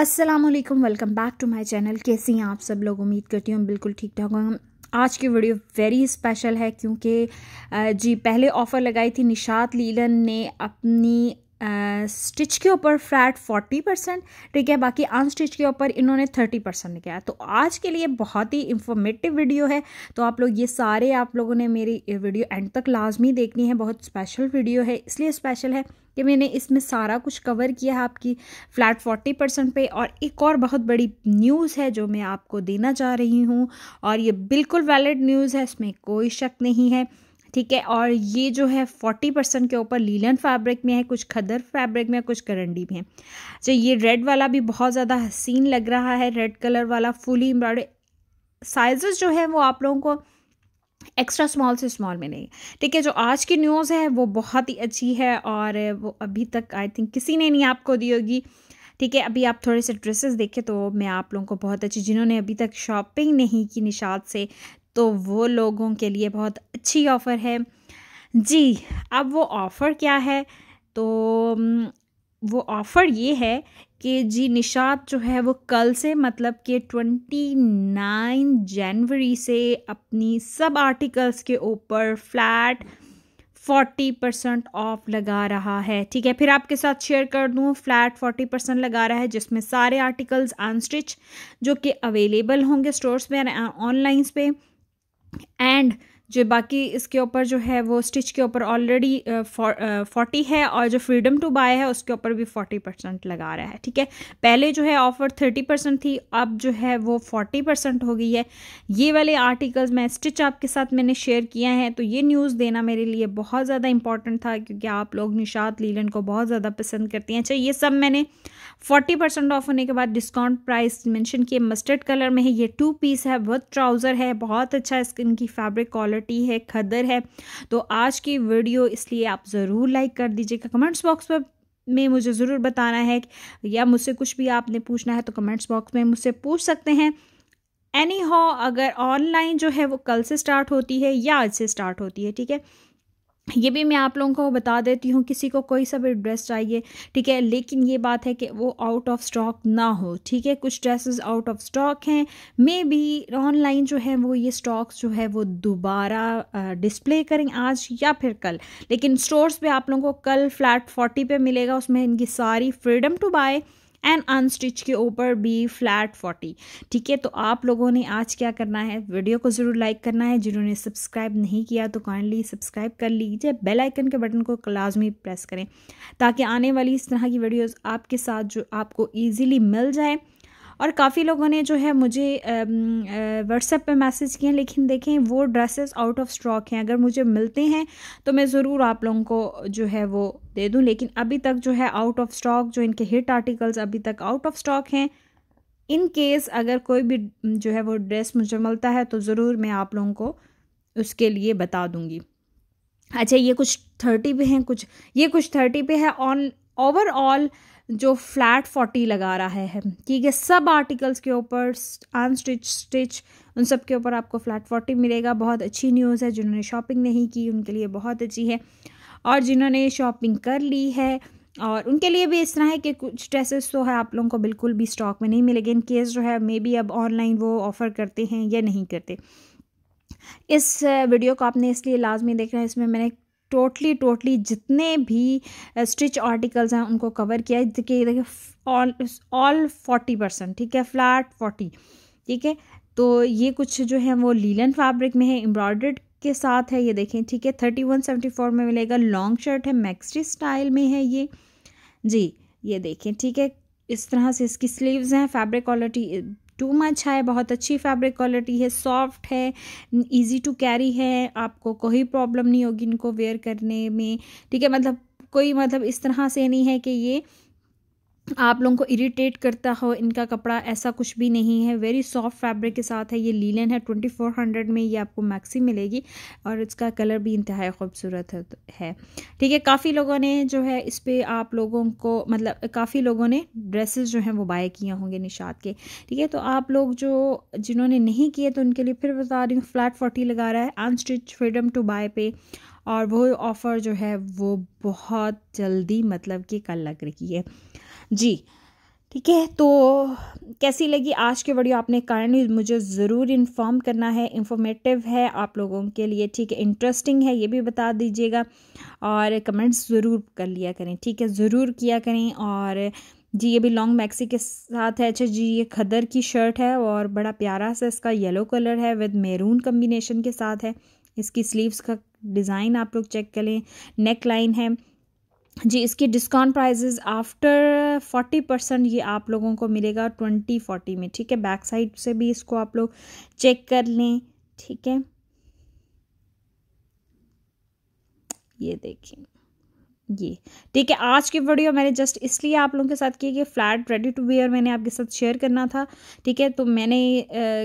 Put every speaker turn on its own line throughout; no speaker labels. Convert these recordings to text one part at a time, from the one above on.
अस्सलाम वालेकुम welcome back to my channel कैसी हैं आप सब लोग उम्मीद करती हूँ बिल्कुल ठीक ठाक होंगे आज की वीडियो वेरी स्पेशल है क्योंकि जी पहले ऑफ़र लगाई थी निशात लीलन ने अपनी स्टिच के ऊपर फ्लैट 40 परसेंट ठीक है बाकी अनस्टिच के ऊपर इन्होंने 30 परसेंट निकाला तो आज के लिए बहुत ही इंफॉर्मेटिव वीडियो है तो आप लोग ये सारे आप लोगों ने मेरी वीडियो एंड तक लाजमी देखनी है बहुत स्पेशल वीडियो है इसलिए स्पेशल है कि मैंने इसमें सारा कुछ कवर किया है आपकी फ्लैट फोर्टी परसेंट पर और एक और बहुत बड़ी न्यूज़ है जो मैं आपको देना चाह रही हूँ और ये बिल्कुल वैलिड न्यूज़ है इसमें कोई शक नहीं है ठीक है और ये जो है फोर्टी परसेंट के ऊपर लीलन फैब्रिक में है कुछ खदर फैब्रिक में है कुछ करंडी में है जो ये रेड वाला भी बहुत ज़्यादा हसीन लग रहा है रेड कलर वाला फुली एम्ब्रॉयडरी साइजेस जो है वो आप लोगों को एक्स्ट्रा स्मॉल से स्मॉल में नहीं ठीक है जो आज की न्यूज़ है वो बहुत ही अच्छी है और वो अभी तक आई थिंक किसी ने नहीं आपको दी होगी ठीक है अभी आप थोड़े से ड्रेसेस देखें तो मैं आप लोगों को बहुत अच्छी जिन्होंने अभी तक शॉपिंग नहीं की निशात से तो वो लोगों के लिए बहुत अच्छी ऑफ़र है जी अब वो ऑफ़र क्या है तो वो ऑफ़र ये है कि जी निशात जो है वो कल से मतलब कि ट्वेंटी नाइन जनवरी से अपनी सब आर्टिकल्स के ऊपर फ्लैट फोर्टी परसेंट ऑफ लगा रहा है ठीक है फिर आपके साथ शेयर कर दूँ फ्लैट फोर्टी परसेंट लगा रहा है जिसमें सारे आर्टिकल्स अनस्टिच जो कि अवेलेबल होंगे स्टोर्स पे ऑनलाइंस पे एंड जो बाकी इसके ऊपर जो है वो स्टिच के ऊपर ऑलरेडी फोर्टी uh, uh, है और जो फ्रीडम टू बाय है उसके ऊपर भी फोर्टी परसेंट लगा रहा है ठीक है पहले जो है ऑफ़र थर्टी परसेंट थी अब जो है वो फोर्टी परसेंट हो गई है ये वाले आर्टिकल्स मैं स्टिच आपके साथ मैंने शेयर किया है तो ये न्यूज़ देना मेरे लिए बहुत ज़्यादा इंपॉर्टेंट था क्योंकि आप लोग निशात लीलन को बहुत ज़्यादा पसंद करती हैं अच्छा ये सब मैंने फोर्टी परसेंट ऑफ होने के बाद डिस्काउंट प्राइस मैंशन किए मस्टर्ड कलर में है ये टू पीस है बहुत ट्राउज़र है बहुत अच्छा इसकी फैब्रिक कॉलर प्रॉपर्टी है खदर है तो आज की वीडियो इसलिए आप ज़रूर लाइक कर दीजिएगा कमेंट्स बॉक्स पर में मुझे ज़रूर बताना है या मुझसे कुछ भी आपने पूछना है तो कमेंट्स बॉक्स में मुझसे पूछ सकते हैं एनी हो अगर ऑनलाइन जो है वो कल से स्टार्ट होती है या आज से स्टार्ट होती है ठीक है ये भी मैं आप लोगों को बता देती हूँ किसी को कोई सा भी ड्रेस चाहिए ठीक है लेकिन ये बात है कि वो आउट ऑफ स्टॉक ना हो ठीक है कुछ ड्रेसेस आउट ऑफ स्टॉक हैं मे बी ऑनलाइन जो है वो ये स्टॉक्स जो है वो दोबारा डिस्प्ले करें आज या फिर कल लेकिन स्टोर्स पे आप लोगों को कल फ्लैट फोर्टी पे मिलेगा उसमें इनकी सारी freedom to buy and unstitch के ऊपर बी फ्लैट फोर्टी ठीक है तो आप लोगों ने आज क्या करना है वीडियो को ज़रूर लाइक करना है जिन्होंने सब्सक्राइब नहीं किया तो काइंडली सब्सक्राइब कर लीजिए बेल आइकन के बटन को लाजमी प्रेस करें ताकि आने वाली इस तरह की वीडियोज़ आपके साथ जो आपको ईजीली मिल जाए और काफ़ी लोगों ने जो है मुझे व्हाट्सएप पे मैसेज किए लेकिन देखें वो ड्रेसेस आउट ऑफ स्टॉक हैं अगर मुझे मिलते हैं तो मैं ज़रूर आप लोगों को जो है वो दे दूँ लेकिन अभी तक जो है आउट ऑफ स्टॉक जो इनके हिट आर्टिकल्स अभी तक आउट ऑफ स्टॉक हैं इन केस अगर कोई भी जो है वो ड्रेस मुझे मिलता है तो ज़रूर मैं आप लोगों को उसके लिए बता दूंगी अच्छा ये कुछ थर्टी पे हैं कुछ ये कुछ थर्टी पे है ऑन ओवरऑल जो फ्लैट फोर्टी लगा रहा है ठीक है सब आर्टिकल्स के ऊपर अनस्टिच स्टिच उन सब के ऊपर आपको फ्लैट फोर्टी मिलेगा बहुत अच्छी न्यूज़ है जिन्होंने शॉपिंग नहीं की उनके लिए बहुत अच्छी है और जिन्होंने शॉपिंग कर ली है और उनके लिए भी इस तरह है कि कुछ ड्रेसेस तो है आप लोगों को बिल्कुल भी स्टॉक में नहीं मिलेगी इन केस जो है मे बी अब ऑनलाइन वो ऑफ़र करते हैं या नहीं करते इस वीडियो को आपने इसलिए लाजमी देखना है इसमें मैंने टोटली टोटली जितने भी स्टिच आर्टिकल्स हैं उनको कवर किया है देखिए देखिए ऑल फोर्टी परसेंट ठीक है फ्लैट फोर्टी ठीक है तो ये कुछ जो है वो लीलन फैब्रिक में है एम्ब्रॉयड के साथ है ये देखें ठीक है थर्टी वन सेवेंटी फोर में मिलेगा लॉन्ग शर्ट है मैक्सटी स्टाइल में है ये जी ये देखें ठीक है इस तरह से इसकी स्लीव्स हैं फैब्रिक क्वालिटी टू मच है बहुत अच्छी फैब्रिक क्वालिटी है सॉफ्ट है इजी टू कैरी है आपको कोई प्रॉब्लम नहीं होगी इनको वेयर करने में ठीक है मतलब कोई मतलब इस तरह से नहीं है कि ये आप लोगों को इरिटेट करता हो इनका कपड़ा ऐसा कुछ भी नहीं है वेरी सॉफ्ट फैब्रिक के साथ है ये लीलन है ट्वेंटी फोर हंड्रेड में ये आपको मैक्सी मिलेगी और इसका कलर भी इंतहा खूबसूरत है ठीक है काफ़ी लोगों ने जो है इस पर आप लोगों को मतलब काफ़ी लोगों ने ड्रेसेस जो हैं वो बाय किए होंगे निशात के ठीक है तो आप लोग जो जिन्होंने नहीं किए तो उनके लिए फिर बता रही हूँ फ्लैट फोर्टी लगा रहा है अनस्टिच फ्रीडम टू बाय पे और वो ऑफ़र जो है वो बहुत जल्दी मतलब कि कल लग रही है जी ठीक है तो कैसी लगी आज की वीडियो आपने कारण मुझे ज़रूर इन्फॉर्म करना है इन्फॉर्मेटिव है आप लोगों के लिए ठीक है इंटरेस्टिंग है ये भी बता दीजिएगा और कमेंट्स ज़रूर कर लिया करें ठीक है ज़रूर किया करें और जी ये भी लॉन्ग मैक्सी के साथ है अच्छा जी ये खदर की शर्ट है और बड़ा प्यारा सा इसका येलो कलर है विद मेरून कम्बिनेशन के साथ है इसकी स्लीव्स का डिज़ाइन आप लोग चेक कर लें नेक लाइन है जी इसकी discount prices after forty percent ये आप लोगों को मिलेगा ट्वेंटी फोर्टी में ठीक है बैक साइड से भी इसको आप लोग चेक कर लें ठीक है ये देखिए ये ठीक है आज की वीडियो मैंने जस्ट इसलिए आप लोगों के साथ की कि फ्लैट रेडी टू वेयर मैंने आपके साथ शेयर करना था ठीक है तो मैंने आ,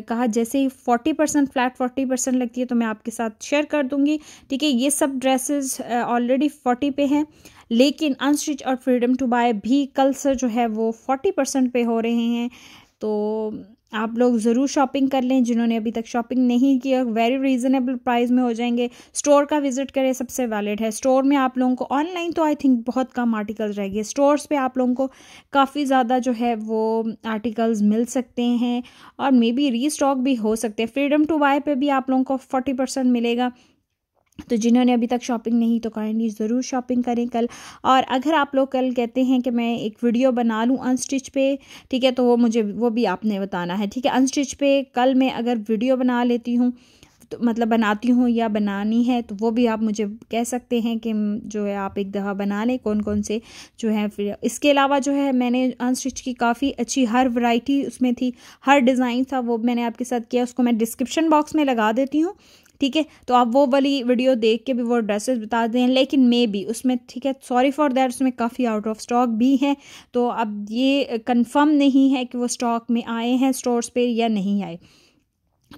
कहा जैसे ही forty percent flat forty percent लगती है तो मैं आपके साथ शेयर कर दूंगी ठीक है ये सब ड्रेसेस ऑलरेडी फोर्टी पे हैं लेकिन अनस्टिच और फ्रीडम टू बाय भी कल से जो है वो फोर्टी परसेंट पे हो रहे हैं तो आप लोग ज़रूर शॉपिंग कर लें जिन्होंने अभी तक शॉपिंग नहीं किया वेरी रीज़नेबल प्राइस में हो जाएंगे स्टोर का विज़िट करें सबसे वैलिड है स्टोर में आप लोगों को ऑनलाइन तो आई थिंक बहुत कम आर्टिकल्स रहेंगे स्टोर्स पे आप लोगों को काफ़ी ज़्यादा जो है वो आर्टिकल्स मिल सकते हैं और मे बी री स्टॉक भी हो सकते हैं फ्रीडम टू बाय पर भी आप लोगों को फोर्टी मिलेगा तो जिन्होंने अभी तक शॉपिंग नहीं तो काइंडली ज़रूर शॉपिंग करें कल और अगर आप लोग कल कहते हैं कि मैं एक वीडियो बना लूँ अनस्टिच पे ठीक है तो वो मुझे वो भी आपने बताना है ठीक है अनस्टिच पे कल मैं अगर वीडियो बना लेती हूँ तो मतलब बनाती हूँ या बनानी है तो वो भी आप मुझे कह सकते हैं कि जो है आप एक दफ़ा बना लें कौन कौन से जो है फिर इसके अलावा जो है मैंने अनस्टिच की काफ़ी अच्छी हर वैरायटी उसमें थी हर डिज़ाइन था वो मैंने आपके साथ किया उसको मैं डिस्क्रिप्शन बॉक्स में लगा देती हूँ ठीक है तो आप वो वाली वीडियो देख के भी वो ड्रेसेस बता दें लेकिन मे भी उसमें ठीक है सॉरी फॉर देट उसमें काफ़ी आउट ऑफ स्टॉक भी हैं तो अब ये कंफर्म नहीं है कि वो स्टॉक में आए हैं स्टोर्स पे या नहीं आए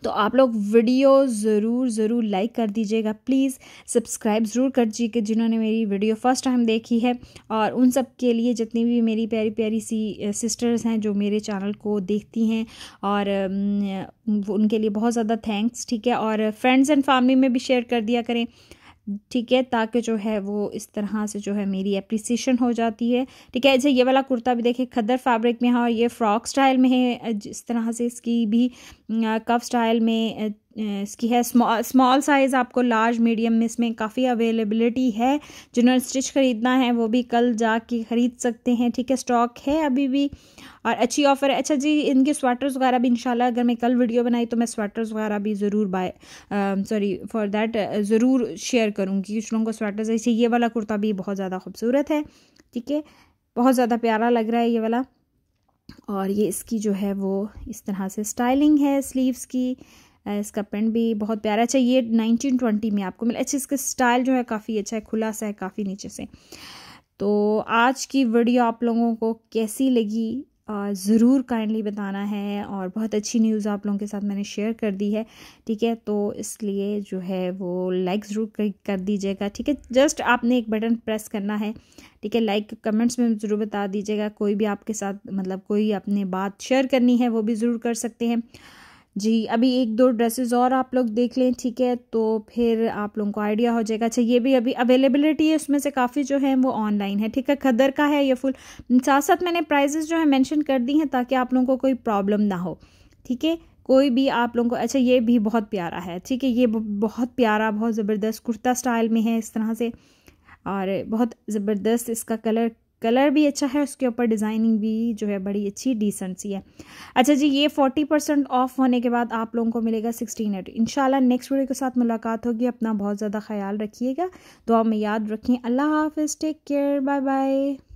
तो आप लोग वीडियो ज़रूर ज़रूर लाइक कर दीजिएगा प्लीज़ सब्सक्राइब ज़रूर कर दीजिएगा जिन्होंने मेरी वीडियो फर्स्ट टाइम देखी है और उन सब के लिए जितनी भी मेरी प्यारी प्यारी सी सिस्टर्स हैं जो मेरे चैनल को देखती हैं और उनके लिए बहुत ज़्यादा थैंक्स ठीक है और फ्रेंड्स एंड फैमिली में भी शेयर कर दिया करें ठीक है ताकि जो है वो इस तरह से जो है मेरी अप्रिसिएशन हो जाती है ठीक है अच्छा ये वाला कुर्ता भी देखिए खदर फैब्रिक में है और ये फ्रॉक स्टाइल में है इस तरह से इसकी भी कफ स्टाइल में इसकी है स्मॉल स्मॉल साइज़ आपको लार्ज मीडियम में इसमें काफ़ी अवेलेबिलिटी है जिन्होंने स्टिच ख़रीदना है वो भी कल जाके ख़रीद सकते हैं ठीक है स्टॉक है अभी भी और अच्छी ऑफ़र है अच्छा जी इनके स्वेटर्स वगैरह भी इंशाल्लाह अगर मैं कल वीडियो बनाई तो मैं स्वेटर्स वगैरह भी ज़रूर बाय सॉरी फॉर देट ज़रूर शेयर करूँगी कुछ लोगों को स्वेटर्स ऐसे ये वाला कुर्ता भी बहुत ज़्यादा खूबसूरत है ठीक है बहुत ज़्यादा प्यारा लग रहा है ये वाला और ये इसकी जो है वो इस तरह से स्टाइलिंग है स्लीव्स की इसका पेंट भी बहुत प्यारा अच्छा ये 1920 में आपको मिला अच्छा इसका स्टाइल जो है काफ़ी अच्छा है खुला सा है काफ़ी नीचे से तो आज की वीडियो आप लोगों को कैसी लगी ज़रूर काइंडली बताना है और बहुत अच्छी न्यूज़ आप लोगों के साथ मैंने शेयर कर दी है ठीक है तो इसलिए जो है वो लाइक ज़रूर कर दीजिएगा ठीक है जस्ट आपने एक बटन प्रेस करना है ठीक है लाइक कमेंट्स में ज़रूर बता दीजिएगा कोई भी आपके साथ मतलब कोई अपने बात शेयर करनी है वो भी ज़रूर कर सकते हैं जी अभी एक दो ड्रेसेस और आप लोग देख लें ठीक है तो फिर आप लोगों को आइडिया हो जाएगा अच्छा ये भी अभी अवेलेबिलिटी है उसमें से काफ़ी जो है वो ऑनलाइन है ठीक है खदर का है ये फुल साथ साथ मैंने प्राइजेस जो है मेंशन कर दी हैं ताकि आप लोगों को कोई प्रॉब्लम ना हो ठीक है कोई भी आप लोगों को अच्छा ये भी बहुत प्यारा है ठीक है ये बहुत प्यारा बहुत ज़बरदस्त कुर्ता स्टाइल में है इस तरह से और बहुत ज़बरदस्त इसका कलर कलर भी अच्छा है उसके ऊपर डिज़ाइनिंग भी जो है बड़ी अच्छी डिसेंट सी है अच्छा जी ये फोर्टी परसेंट ऑफ होने के बाद आप लोगों को मिलेगा सिक्सटीन एट शाला नेक्स्ट वीडियो के साथ मुलाकात होगी अपना बहुत ज़्यादा ख्याल रखिएगा दुआ में याद रखें अल्लाह हाफिज़ टेक केयर बाय बाय